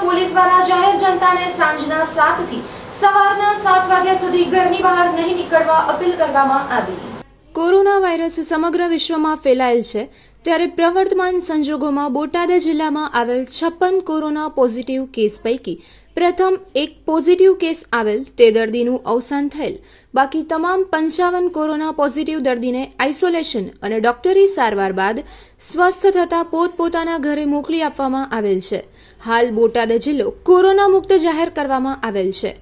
જિલ્લા પોલીસ દ્વારા જાહેર જનતાને સાંજના સાત થી સવારના સાત વાગ્યા સુધી ઘરની બહાર નહીં નીકળવા અપીલ કરવામાં આવી કોરોના વાયરસ સમગ્ર વિશ્વમાં ફેલાયેલ છે ત્યારે પ્રવર્તમાન સંજોગોમાં બોટાદ જિલ્લામાં આવેલ છપ્પન કોરોના પોઝિટિવ કેસ પૈકી પ્રથમ એક પોઝિટિવ કેસ આવેલ તે દર્દીનું અવસાન થયેલ બાકી તમામ પંચાવન કોરોના પોઝિટિવ દર્દીને આઇસોલેશન અને ડોક્ટરી સારવાર બાદ સ્વસ્થ થતાં પોતપોતાના ઘરે મોકલી આપવામાં આવેલ છે હાલ બોટાદ જિલ્લો કોરોના મુક્ત જાહેર કરવામાં આવેલ છે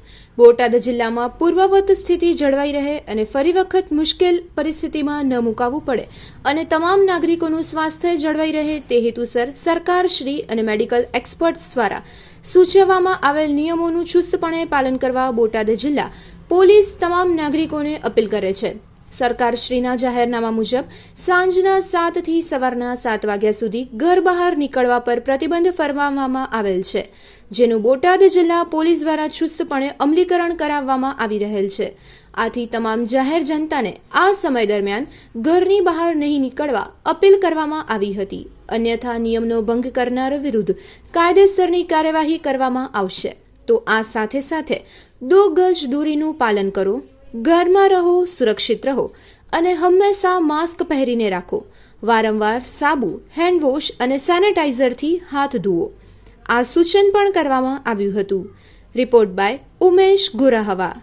બોટાદ જિલ્લામાં પૂર્વવત સ્થિતિ જળવાઈ રહે અને ફરી વખત મુશ્કેલ પરિસ્થિતિમાં ન મુકાવવું પડે અને તમામ નાગરિકોનું સ્વાસ્થ્ય જળવાઈ રહે તે હેતુસર સરકારશ્રી અને મેડિકલ એક્સપર્ટ્સ દ્વારા સૂચવવામાં આવેલ નિયમોનું ચુસ્તપણે પાલન કરવા બોટાદ જિલ્લા પોલીસ તમામ નાગરિકોને અપીલ કરે છે સરકારશ્રીના જાહેરનામા મુજબ સાંજના સાતથી સવારના સાત વાગ્યા સુધી ઘર બહાર નીકળવા પર પ્રતિબંધ ફરમાવવામાં આવેલ છે જેનું બોટાદ જિલ્લા પોલીસ દ્વારા ચુસ્તપણે અમલીકરણ કરાવવામાં આવી રહેલ છે આથી તમામ જાહેર જનતાને આ સમય દરમિયાન ઘરની બહાર નહીં નીકળવા અપીલ કરવામાં આવી હતી અન્યથા નિયમનો ભંગ કરનાર વિરુદ્ધ કાયદેસરની કાર્યવાહી કરવામાં આવશે તો આ સાથે સાથે દો ગજ દૂરીનું પાલન કરો ઘરમાં રહો સુરક્ષિત રહો અને હંમેશા માસ્ક પહેરીને રાખો વારંવાર સાબુ હેન્ડ વોશ અને સેનેટાઈઝરથી હાથ ધુઓ આ સૂચન પણ કરવામાં આવ્યું હતું રિપોર્ટ બાય ઉમેશ ગોરાહવા